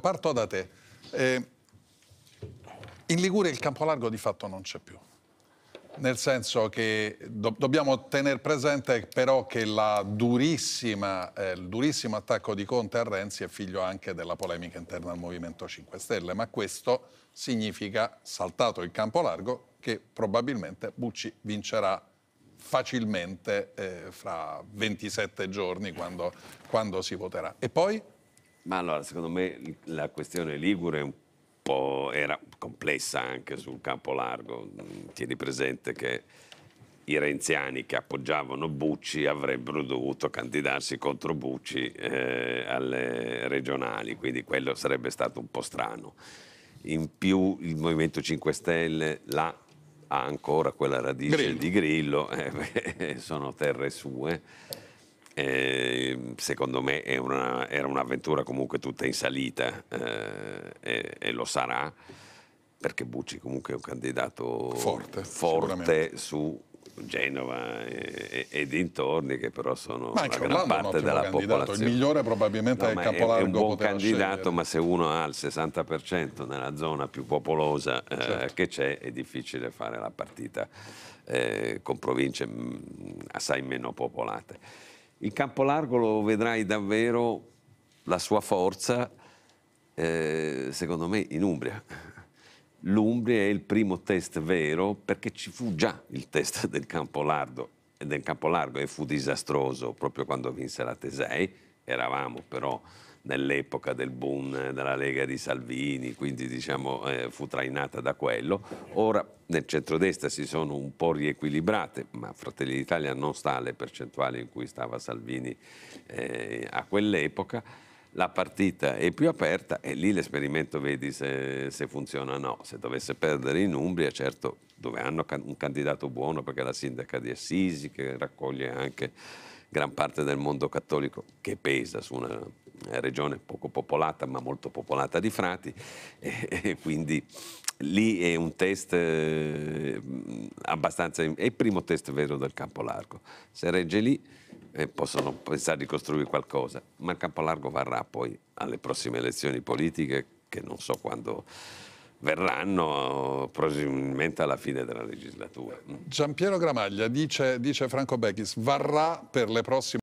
Parto da te. Eh, in Liguria il campo largo di fatto non c'è più. Nel senso che do dobbiamo tenere presente però che durissima, eh, il durissimo attacco di Conte a Renzi è figlio anche della polemica interna al Movimento 5 Stelle, ma questo significa, saltato il campo largo, che probabilmente Bucci vincerà facilmente eh, fra 27 giorni quando, quando si voterà. E poi? Ma allora, secondo me la questione ligure è un era complessa anche sul campo largo. Mm, tieni presente che i renziani che appoggiavano Bucci avrebbero dovuto candidarsi contro Bucci eh, alle regionali, quindi quello sarebbe stato un po' strano. In più il Movimento 5 Stelle là ha ancora quella radice Grillo. di Grillo, eh, sono terre sue eh, secondo me una, era un'avventura comunque tutta in salita eh, e, e, lo sarà perché Bucci comunque è un candidato forte, forte su Genova e, e, e, dintorni che però sono ma una gran Orlando parte della candidato. popolazione. Il migliore probabilmente no, è il capolargo. È un buon candidato, scegliere. ma se uno ha il 60% nella zona più popolosa eh, certo. che c'è, è difficile fare la partita eh, con province mh, mm, assai meno popolate. Il campo largo lo vedrai davvero la sua forza, eh, secondo me, in Umbria. L'Umbria è il primo test vero perché ci fu già il test del campo largo, del campo largo e fu disastroso proprio quando vinse la Tesei eravamo però nell'epoca del boom della Lega di Salvini, quindi diciamo, eh, fu trainata da quello. Ora nel centrodestra si sono un po' riequilibrate, ma Fratelli d'Italia non sta alle percentuali in cui stava Salvini eh, a quell'epoca la partita è più aperta e lì l'esperimento vedi se, se funziona o no. Se dovesse perdere in Umbria, certo, dove hanno un candidato buono perché la sindaca di Assisi che raccoglie anche gran parte del mondo cattolico che pesa su una regione poco popolata ma molto popolata di frati e, e quindi lì è un test eh, abbastanza, è il primo test vero del campo largo. Se regge lì e possono pensare di costruire qualcosa, ma il Campolargo varrà poi alle prossime elezioni politiche che non so quando verranno probabilmente alla fine della legislatura. Mm. Giampiero Gramaglia dice, dice Franco Beghis, varrà per le prossime